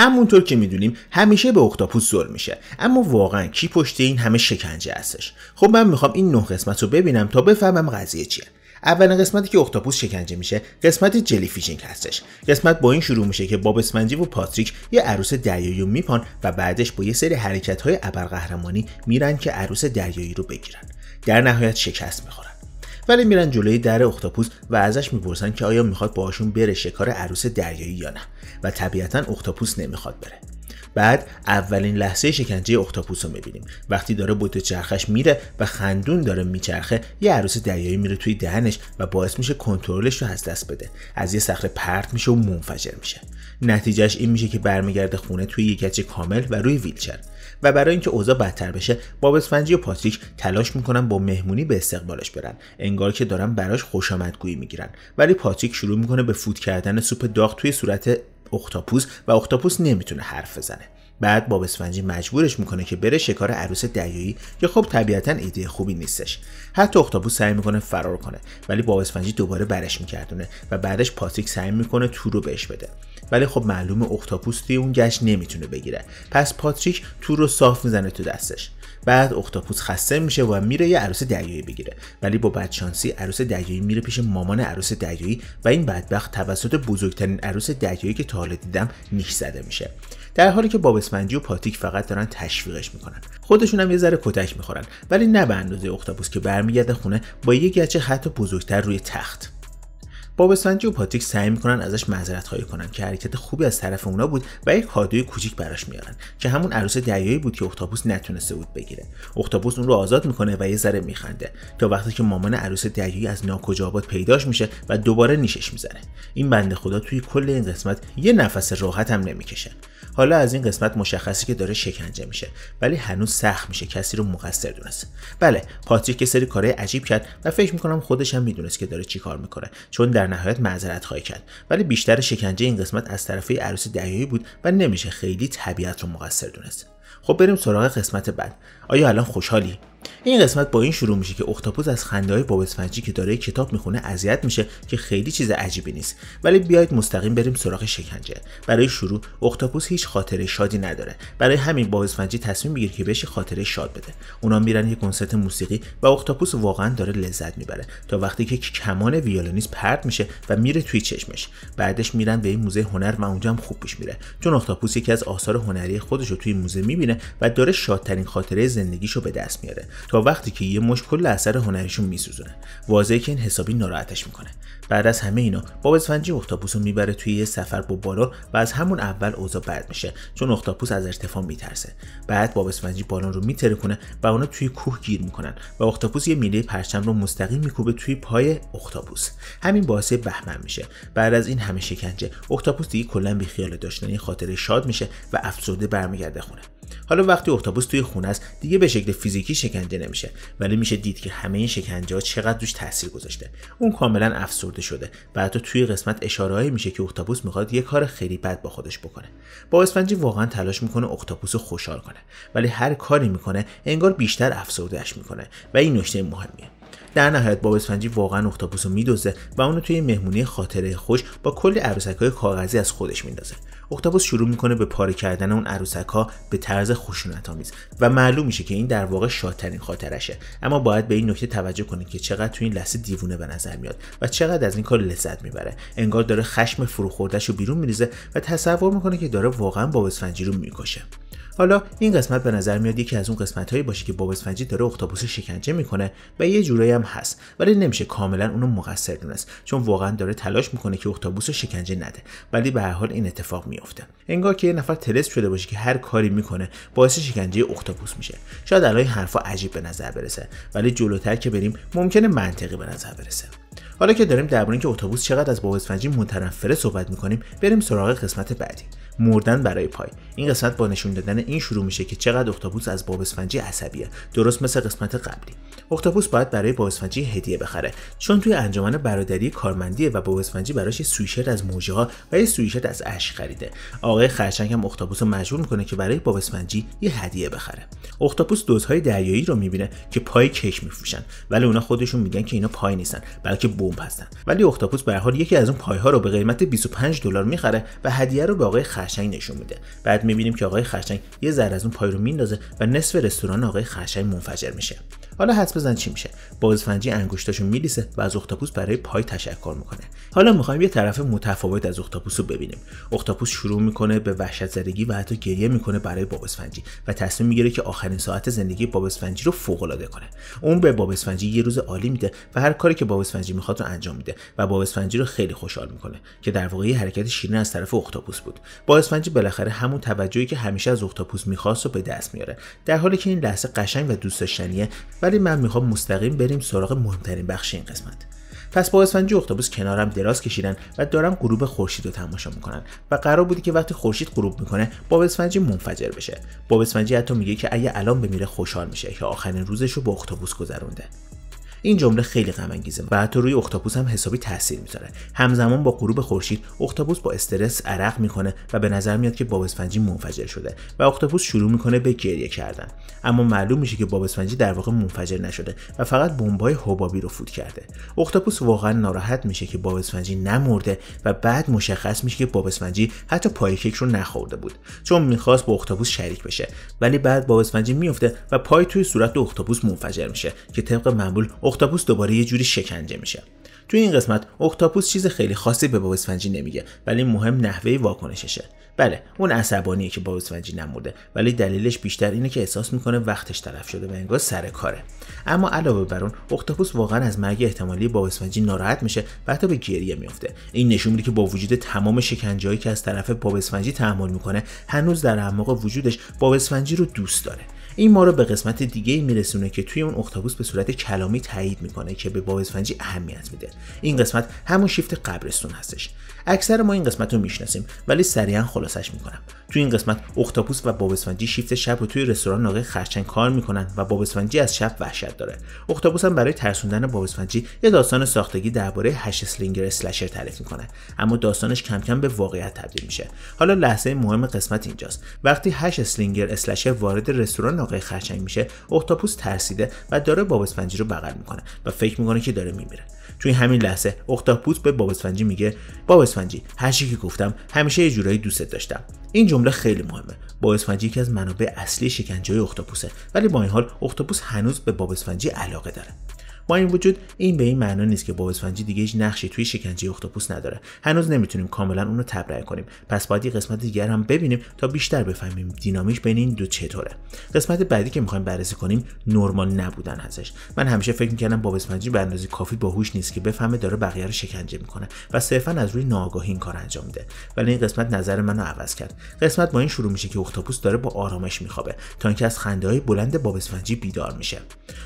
همونطور که میدونیم همیشه به اختاپوس ظلم میشه اما واقعا کی پشت این همه شکنجه هستش خب من میخوام این نه قسمت رو ببینم تا بفهمم قضیه چیه اولین قسمتی که اختاپوس شکنجه میشه قسمت جلی فیشینگ هستش قسمت با این شروع میشه که باب و پاتریک یه عروس دریایی رو میپان و بعدش با یه سری حرکت های ابرقهرمانی میرن که عروس دریایی رو بگیرن در نهایت شکست میخورن ولی میرن جلوی در اختاپوس و ازش میپرسن که آیا میخواد باهاشون بره شکار عروس دریایی یا نه و طبیعتا اختاپوس نمیخواد بره بعد اولین لحظه شکنجه اختاپوس رو میبینیم وقتی داره بوت چرخش میره و خندون داره میچرخه یه عروس دریایی میره توی دهنش و باعث میشه کنترلش رو از دست بده از یه صخره پرت میشه و منفجر میشه نتیجهش این میشه که برمیگرده خونه توی یه کچه کامل و روی ویلچر و برای اینکه اوضاع بدتر بشه باب اسفنجی و پاتریک تلاش میکنن با مهمونی به استقبالش برن انگار که دارن براش خوشامدگویی میگیرن ولی پاتریک شروع میکنه به فوت کردن سوپ داغ توی صورت اختاپوس و اختاپوس نمیتونه حرف بزنه بعد باب اسفنجی مجبورش میکنه که بره شکار عروس دریایی که خب طبیعتا ایده خوبی نیستش حتی اختاپوس سعی میکنه فرار کنه ولی باب اسفنجی دوباره برش میکردونه و بعدش پاتیک سعی میکنه تو رو بهش بده ولی خب معلومه اختاپوس توی اون گشت نمیتونه بگیره پس پاتریک تو رو صاف میزنه تو دستش بعد اختاپوس خسته میشه و میره یه عروس دریایی بگیره ولی با بدشانسی عروس دریایی میره پیش مامان عروس دریایی و این بدبخت توسط بزرگترین عروس دریایی که تا حالا دیدم نیش زده میشه در حالی که بابسمندی و پاتیک فقط دارن تشویقش میکنن خودشون هم یه ذره کتک میخورن ولی نه به اندازه اختاپوس که برمیگرده خونه با یه گچه حتی بزرگتر روی تخت باب سنجی و پاتریک سعی میکنن ازش معذرت خواهی کنن که حرکت خوبی از طرف اونا بود و یک کادوی کوچیک براش میارن که همون عروس دریایی بود که اختاپوس نتونسته بود بگیره اختاپوس اون رو آزاد میکنه و یه ذره میخنده تا وقتی که مامان عروس دریایی از ناکجابات پیداش میشه و دوباره نیشش میزنه این بنده خدا توی کل این قسمت یه نفس راحت هم نمیکشه حالا از این قسمت مشخصی که داره شکنجه میشه ولی هنوز سخت میشه کسی رو مقصر دونست بله پاتریک که سری کارهای عجیب کرد و فکر میکنم خودش هم میدونست که داره چیکار میکنه چون در نهایت معذرت خواهی کرد ولی بیشتر شکنجه این قسمت از طرفه عروس دریایی بود و نمیشه خیلی طبیعت رو مقصر دونست خب بریم سراغ قسمت بعد آیا الان خوشحالی این قسمت با این شروع میشه که اختاپوس از خنده های که داره کتاب میخونه اذیت میشه که خیلی چیز عجیبی نیست ولی بیایید مستقیم بریم سراغ شکنجه برای شروع اختاپوس هیچ خاطره شادی نداره برای همین باب تصمیم میگیره که بهش خاطره شاد بده اونا میرن یه کنسرت موسیقی و اختاپوس واقعا داره لذت میبره تا وقتی که کمان ویولونیس پرت میشه و میره توی چشمش بعدش میرن به این موزه هنر و اونجا هم خوب پیش میره چون اختاپوس یکی از آثار هنری خودش رو توی موزه میبینه و داره شادترین خاطره زندگیش به دست میاره تا وقتی که یه مشکل کل اثر هنریشون میسوزونه واضحه که این حسابی ناراحتش میکنه بعد از همه اینا باب اسفنجی اختاپوس رو میبره توی یه سفر با بالا و از همون اول اوضاع بد میشه چون اختاپوس از ارتفاع میترسه بعد باب اسفنجی بالون رو کنه و اونا توی کوه گیر میکنن و اختاپوس یه میله پرچم رو مستقیم میکوبه توی پای اختاپوس همین باعث بهمن میشه بعد از این همه شکنجه اختاپوس دیگه کلا بیخیال داشتن خاطره شاد میشه و افسرده برمیگرده خونه حالا وقتی اختاپوس توی خونه است دیگه به شکل فیزیکی شکنجه نمیشه ولی میشه دید که همه این شکنجه ها چقدر روش تاثیر گذاشته اون کاملا افسرده شده و حتی توی قسمت اشاره میشه که اختاپوس میخواد یه کار خیلی بد با خودش بکنه با اسفنجی واقعا تلاش میکنه اختاپوس خوشحال کنه ولی هر کاری میکنه انگار بیشتر افسردهش میکنه و این نکته مهمیه در نهایت باب اسفنجی واقعا اختاپوس رو میدوزه و اونو توی مهمونی خاطره خوش با کلی عروسک های کاغذی از خودش میندازه اختاپوس شروع میکنه به پاره کردن اون عروسک ها به طرز خشونتآمیز و معلوم میشه که این در واقع شادترین خاطرشه اما باید به این نکته توجه کنید که چقدر توی این لحظه دیوونه به نظر میاد و چقدر از این کار لذت میبره انگار داره خشم فروخوردهش رو بیرون میریزه و تصور میکنه که داره واقعا باب اسفنجی رو میکشه حالا این قسمت به نظر میاد یکی از اون قسمت هایی باشه که باب اسفنجی داره اختاپوس شکنجه میکنه و یه جورایی هم هست ولی نمیشه کاملا اونو مقصر دونست چون واقعا داره تلاش میکنه که اختاپوس رو شکنجه نده ولی به هر حال این اتفاق میافته انگار که یه نفر تلس شده باشه که هر کاری میکنه باعث شکنجه اختاپوس میشه شاید الان حرفا عجیب به نظر برسه ولی جلوتر که بریم ممکنه منطقی به نظر برسه حالا که داریم درباره اینکه اتوبوس چقدر از باب اسفنجی منتنفره صحبت میکنیم بریم سراغ قسمت بعدی مردن برای پای این قسمت با نشون دادن این شروع میشه که چقدر اختاپوس از اسفنجی عصبیه درست مثل قسمت قبلی اختاپوس باید برای اسفنجی هدیه بخره چون توی انجمن برادری کارمندیه و اسفنجی براش سویشت از موجه ها و یه سویشت از اش خریده آقای خرچنگ هم اختاپوس رو مجبور میکنه که برای اسفنجی یه هدیه بخره اختاپوس دوزهای دریایی رو میبینه که پای کش میفروشن ولی اونا خودشون میگن که اینا پای نیستن بلکه بمب هستن ولی اختاپوس به حال یکی از اون پایها رو به قیمت 25 دلار میخره و هدیه رو به آقای خشنگ نشون میده بعد میبینیم که آقای خشنگ یه ذره از اون پای رو میندازه و نصف رستوران آقای خشنگ منفجر میشه حالا حس بزن چی میشه بازفنجی انگشتاشو میلیسه و از اختاپوس برای پای تشکر میکنه حالا میخوایم یه طرف متفاوت از اختاپوس رو ببینیم اختاپوس شروع میکنه به وحشت زدگی و حتی گریه میکنه برای بابسفنجی و تصمیم میگیره که آخرین ساعت زندگی بابسفنجی رو فوق العاده کنه اون به بابسفنجی یه روز عالی میده و هر کاری که بابسفنجی میخواد رو انجام میده و بابسفنجی رو خیلی خوشحال میکنه که در واقع حرکت شیرین از طرف اختاپوس بود بابسفنجی بالاخره همون توجهی که همیشه از اختاپوس میخواست رو به دست میاره در حالی که این لحظه قشنگ و دوست داشتنیه و ولی من میخوام مستقیم بریم سراغ مهمترین بخش این قسمت پس با اسفنج کنارم دراز کشیدن و دارم غروب خورشید رو تماشا میکنن و قرار بودی که وقتی خورشید غروب میکنه با اسفنجی منفجر بشه با اسفنجی حتی میگه که اگه الان بمیره خوشحال میشه که آخرین روزش رو با اختاپوس گذرونده این جمله خیلی غم انگیزه و حتی روی اختاپوس هم حسابی تاثیر میذاره همزمان با غروب خورشید اختاپوس با استرس عرق میکنه و به نظر میاد که باب اسفنجی منفجر شده و اختاپوس شروع میکنه به گریه کردن اما معلوم میشه که باب اسفنجی در واقع منفجر نشده و فقط بمبای حبابی رو فوت کرده اختاپوس واقعا ناراحت میشه که باب اسفنجی نمرده و بعد مشخص میشه که باب اسفنجی حتی پای کیک رو نخورده بود چون میخواست با اختاپوس شریک بشه ولی بعد باب اسفنجی میفته و پای توی صورت اختاپوس منفجر میشه که طبق معمول اختاپوس دوباره یه جوری شکنجه میشه تو این قسمت اختاپوس چیز خیلی خاصی به باب اسفنجی نمیگه ولی مهم نحوه واکنششه بله اون عصبانیه که باب اسفنجی نمورده ولی دلیلش بیشتر اینه که احساس میکنه وقتش طرف شده و انگار سر کاره اما علاوه بر اون اختاپوس واقعا از مرگ احتمالی باب اسفنجی ناراحت میشه و حتی به گریه میفته این نشون میده که با وجود تمام شکنجهایی که از طرف باب اسفنجی تحمل میکنه هنوز در اعماق وجودش باب اسفنجی رو دوست داره این ما رو به قسمت دیگه میرسونه که توی اون اختابوس به صورت کلامی تایید میکنه که به بازفنجی اهمیت میده این قسمت همون شیفت قبرستون هستش اکثر ما این قسمت رو میشناسیم ولی سریعا خلاصش میکنم توی این قسمت اختاپوس و بابسفنجی شیفت شب رو توی رستوران ناقه خرچنگ کار میکنن و بابسفنجی از شب وحشت داره اختاپوس هم برای ترسوندن بابسفنجی یه داستان ساختگی درباره هش سلینگر اسلشر تعریف میکنه اما داستانش کم کم به واقعیت تبدیل میشه حالا لحظه مهم قسمت اینجاست وقتی هش سلینگر اسلشر وارد رستوران خرچنگ میشه اختاپوس ترسیده و داره باب اسفنجی رو بغل میکنه و فکر میکنه که داره میمیره توی همین لحظه اختاپوس به باب اسفنجی میگه باب اسفنجی هر که گفتم همیشه یه جورایی دوستت داشتم این جمله خیلی مهمه باب اسفنجی یکی از منابع اصلی شکنجه های ولی با این حال اختاپوس هنوز به باب اسفنجی علاقه داره با این وجود این به این معنا نیست که باب اسفنجی دیگه هیچ نقشی توی شکنجه اختاپوس نداره هنوز نمیتونیم کاملا اونو رو تبرئه کنیم پس باید یه قسمت دیگر هم ببینیم تا بیشتر بفهمیم دینامیک بین این دو چطوره قسمت بعدی که میخوایم بررسی کنیم نرمال نبودن هستش من همیشه فکر میکردم باب اسفنجی به اندازه کافی باهوش نیست که بفهمه داره بقیه رو شکنجه میکنه و صرفا از روی ناآگاهی این کار انجام میده ولی این قسمت نظر منو عوض کرد قسمت با این شروع میشه که اختاپوس داره با آرامش میخوابه تا اینکه از خنده بلند باب اسفنجی بیدار میشه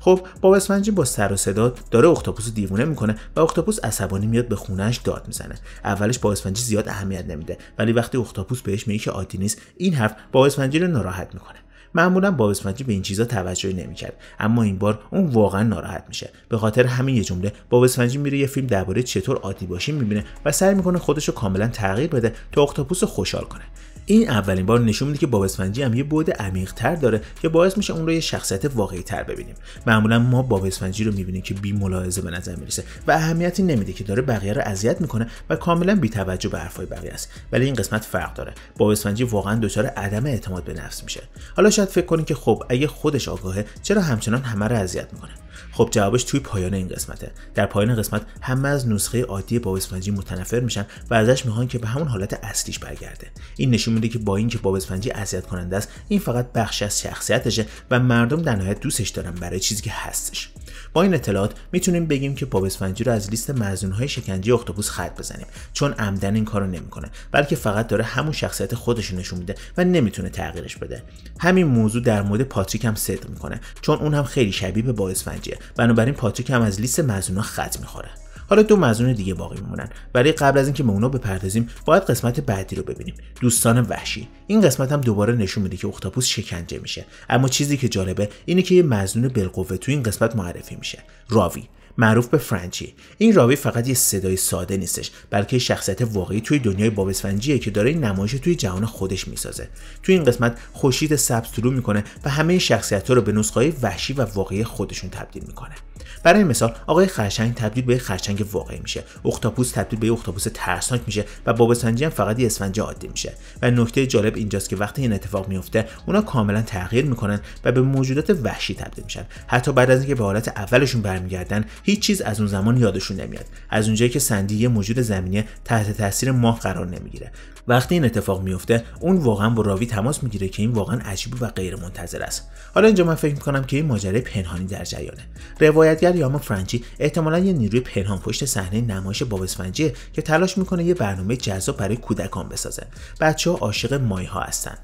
خب باب اسفنجی با سر صدا داره اختاپوس دیوونه میکنه و اختاپوس عصبانی میاد به خونهش داد میزنه اولش با اسفنجی زیاد اهمیت نمیده ولی وقتی اختاپوس بهش میگه که عادی نیست این حرف با اسفنجی رو ناراحت میکنه معمولا با به این چیزا توجهی نمیکرد اما این بار اون واقعا ناراحت میشه به خاطر همین یه جمله با اسفنجی میره یه فیلم درباره چطور عادی باشیم میبینه و سعی میکنه خودش رو کاملا تغییر بده تا اختاپوس خوشحال کنه این اولین بار نشون میده که باب اسفنجی هم یه بعد عمیقتر داره که باعث میشه اون رو یه شخصیت واقعی تر ببینیم معمولا ما باب اسفنجی رو میبینیم که بی ملاحظه به نظر میرسه و اهمیتی نمیده که داره بقیه رو اذیت میکنه و کاملا بی توجه به حرفای بقیه است ولی این قسمت فرق داره باب اسفنجی واقعا دچار عدم اعتماد به نفس میشه حالا شاید فکر کنید که خب اگه خودش آگاهه چرا همچنان همه رو اذیت میکنه خب جوابش توی پایان این قسمته در پایان قسمت همه از نسخه عادی باب اسفنجی متنفر میشن و ازش میخوان که به همون حالت اصلیش برگرده این نشون میده که با اینکه باب اسفنجی اذیت کننده است این فقط بخش از شخصیتشه و مردم در نهایت دوستش دارن برای چیزی که هستش با این اطلاعات میتونیم بگیم که باب اسفنجی رو از لیست مزنونهای شکنجه اختاپوس خط بزنیم چون عمدن این کارو نمیکنه بلکه فقط داره همون شخصیت خودش نشون میده و نمیتونه تغییرش بده همین موضوع در مورد پاتریک هم صدق میکنه چون اون هم خیلی شبیه به باب اسفنجیه بنابراین پاتریک هم از لیست مزنونها خط میخوره حالا دو مزنون دیگه باقی میمونن برای قبل از اینکه به اونا بپردازیم باید قسمت بعدی رو ببینیم دوستان وحشی این قسمت هم دوباره نشون میده که اختاپوس شکنجه میشه اما چیزی که جالبه اینه که یه مزنون بالقوه تو این قسمت معرفی میشه راوی معروف به فرانچی این راوی فقط یه صدای ساده نیستش بلکه شخصیت واقعی توی دنیای باب اسفنجیه که داره نمایش توی جهان خودش میسازه توی این قسمت خوشید سبز طلوع میکنه و همه شخصیت ها رو به نسخه وحشی و واقعی خودشون تبدیل میکنه برای مثال آقای خرچنگ تبدیل به خرچنگ واقعی میشه اختاپوس تبدیل به اختاپوس ترسناک میشه و باب اسفنجی هم فقط یه اسفنج عادی میشه و نکته جالب اینجاست که وقتی این اتفاق میفته اونا کاملا تغییر میکنن و به موجودات وحشی تبدیل میشن حتی بعد از اینکه به حالت اولشون برمیگردن هیچ چیز از اون زمان یادشون نمیاد از اونجایی که سندی یه موجود زمینه تحت تاثیر ماه قرار نمیگیره وقتی این اتفاق میفته اون واقعا با راوی تماس میگیره که این واقعا عجیب و غیر منتظر است حالا اینجا من فکر میکنم که این ماجرای پنهانی در جریانه روایتگر یاما فرانچی احتمالا یه نیروی پنهان پشت صحنه نمایش باب که تلاش میکنه یه برنامه جذاب برای کودکان بسازه بچه عاشق مایها هستن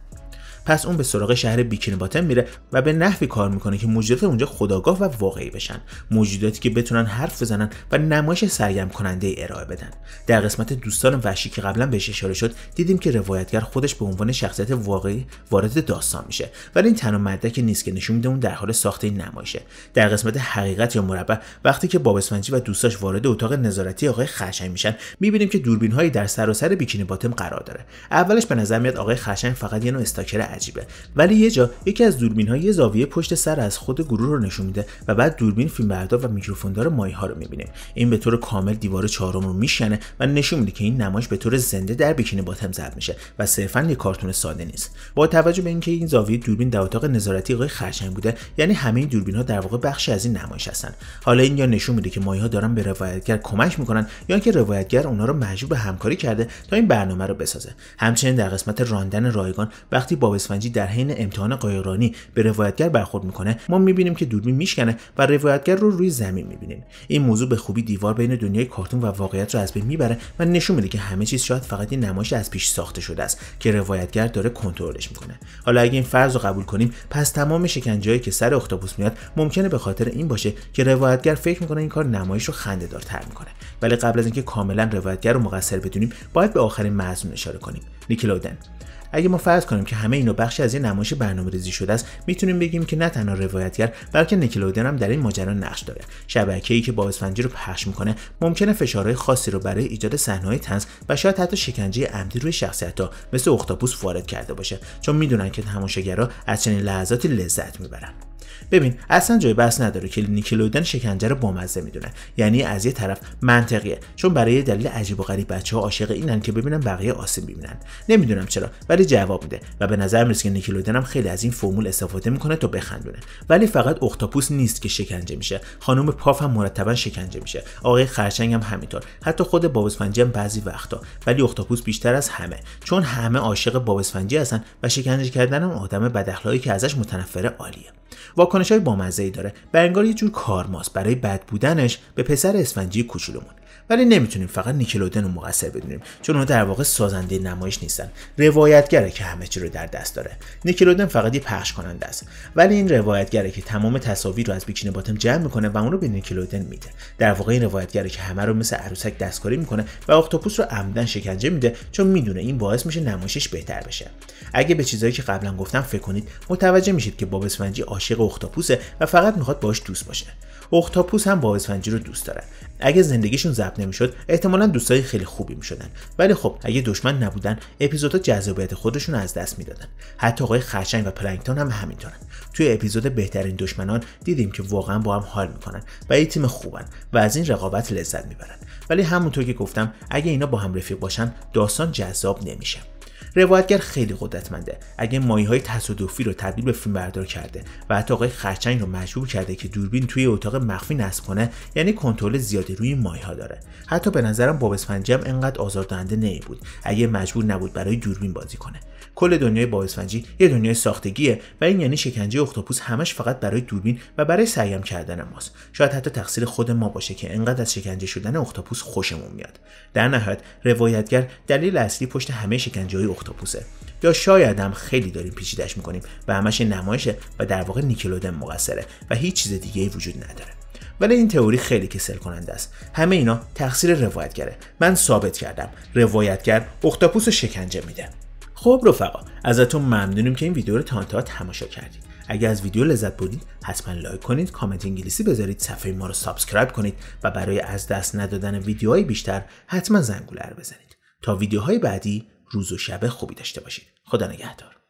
پس اون به سراغ شهر بیکین باتن میره و به نحوی کار میکنه که موجودات اونجا خداگاه و واقعی بشن موجوداتی که بتونن حرف بزنن و نمایش سرگرم کننده ای ارائه بدن در قسمت دوستان وحشی که قبلا بهش اشاره شد دیدیم که روایتگر خودش به عنوان شخصیت واقعی وارد داستان میشه ولی این تنها مدرکی نیست که نشون میده اون در حال ساخت این نمایشه در قسمت حقیقت یا مربع وقتی که باب اسفنجی و دوستاش وارد اتاق نظارتی آقای خشن میشن میبینیم که دوربین هایی در سراسر سر بیکینی باتم قرار داره اولش به نظر میاد آقای خشن فقط یه نوع استاکر عجیبه ولی یه جا یکی از دوربین یه زاویه پشت سر از خود گروه رو نشون میده و بعد دوربین فیلمبردار و میکروفوندار مایه ها رو میبینیم این به طور کامل دیوار چهارم رو میشنه و نشون میده که این نمایش به طور زنده در بیکین باتم ضبط میشه و صرفا یه کارتون ساده نیست با توجه به اینکه این زاویه دوربین در اتاق نظارتی آقای خرچنگ بوده یعنی همه این دوربین ها در واقع بخشی از این نمایش هستن حالا این یا نشون میده که مایه ها دارن به روایتگر کمک میکنن یا اینکه روایتگر اونها رو مجبور به همکاری کرده تا این برنامه رو بسازه همچنین در قسمت راندن رایگان وقتی باب اسفنجی در حین امتحان قایقرانی به روایتگر برخورد میکنه ما میبینیم که دوربین میشکنه و روایتگر رو روی زمین میبینیم این موضوع به خوبی دیوار بین دنیای کارتون و واقعیت رو از بین میبره و نشون میده که همه چیز شاید فقط این نمایش از پیش ساخته شده است که روایتگر داره کنترلش میکنه حالا اگه این فرض رو قبول کنیم پس تمام شکنجهایی که سر اختاپوس میاد ممکنه به خاطر این باشه که روایتگر فکر میکنه این کار نمایش رو خندهدارتر میکنه ولی قبل از اینکه کاملا روایتگر رو مقصر بدونیم باید به آخرین مضمون اشاره کنیم نیکلودن اگه ما فرض کنیم که همه اینو بخشی از یه نمایش برنامه‌ریزی شده است میتونیم بگیم که نه تنها روایتگر بلکه نکلودن هم در این ماجرا نقش داره شبکه‌ای که اسفنجی رو پخش میکنه ممکنه فشارهای خاصی رو برای ایجاد صحنه‌های تنز و شاید حتی شکنجه عمدی روی شخصیت‌ها مثل اختاپوس وارد کرده باشه چون میدونن که تماشاگرها از چنین لحظاتی لذت میبرن ببین اصلا جای بحث نداره که نیکلودن شکنجه رو بامزه میدونه یعنی از یه طرف منطقیه چون برای دلیل عجیب و غریب بچه ها عاشق اینن که ببینن بقیه آسیب میبینن نمیدونم چرا ولی جواب میده و به نظر میرسه که نیکلودن هم خیلی از این فرمول استفاده میکنه تا بخندونه ولی فقط اختاپوس نیست که شکنجه میشه خانم پاف هم مرتبا شکنجه میشه آقای خرچنگ هم همینطور حتی خود بابسفنجی هم بعضی وقتا ولی اختاپوس بیشتر از همه چون همه عاشق بابسفنجی هستن و شکنجه کردن هم آدم که ازش متنفره عالیه واکنش های بامزه ای داره و انگار یه جور کارماس برای بد بودنش به پسر اسفنجی کوچولومون ولی نمیتونیم فقط نیکلودن رو مقصر بدونیم چون اونها در واقع سازنده نمایش نیستن روایتگره که همه چی رو در دست داره نیکلودن فقط یه پخش کننده است ولی این روایتگره که تمام تصاویر رو از بیکین باتم جمع میکنه و اون رو به نیکلودن میده در واقع این روایتگره که همه رو مثل عروسک دستکاری میکنه و اختاپوس رو عمدن شکنجه میده چون میدونه این باعث میشه نمایشش بهتر بشه اگه به چیزایی که قبلا گفتم فکر کنید متوجه میشید که باب اسفنجی عاشق اختاپوسه و فقط میخواد باش دوست باشه اختاپوس هم با اسفنجی رو دوست داره اگه زندگیشون ضبط نمیشد احتمالا دوستای خیلی خوبی میشدن ولی خب اگه دشمن نبودن اپیزودها جذابیت خودشون از دست میدادن حتی آقای خرچنگ و پلنکتون هم همینطورن توی اپیزود بهترین دشمنان دیدیم که واقعا با هم حال میکنن و یه تیم خوبن و از این رقابت لذت میبرن ولی همونطور که گفتم اگه اینا با هم رفیق باشن داستان جذاب نمیشه روایتگر خیلی قدرتمنده اگه مایه های تصادفی رو تبدیل به بردار کرده و حتی آقای خرچنگ رو مجبور کرده که دوربین توی اتاق مخفی نصب کنه یعنی کنترل زیادی روی مایه ها داره حتی به نظرم باب اسفنجی هم انقدر آزاردهنده نمی بود اگه مجبور نبود برای دوربین بازی کنه کل دنیای با اسفنجی یه دنیای ساختگیه و این یعنی شکنجه اختاپوس همش فقط برای دوربین و برای سیم کردن ماست شاید حتی تقصیر خود ما باشه که انقدر از شکنجه شدن اختاپوس خوشمون میاد در نهایت روایتگر دلیل اصلی پشت همه شکنجه های اختاپوسه یا شاید هم خیلی داریم پیچیدش میکنیم و همش نمایشه و در واقع نیکلودن مقصره و هیچ چیز دیگه ای وجود نداره ولی این تئوری خیلی کسل کننده است همه اینا تقصیر روایتگره من ثابت کردم روایتگر اختاپوس شکنجه میده خب رفقا ازتون ممنونیم که این ویدیو رو تا انتها تماشا کردید اگر از ویدیو لذت بردید حتما لایک کنید کامنت انگلیسی بذارید صفحه ما رو سابسکرایب کنید و برای از دست ندادن ویدیوهای بیشتر حتما زنگوله رو بزنید تا ویدیوهای بعدی روز و شب خوبی داشته باشید خدا نگهدار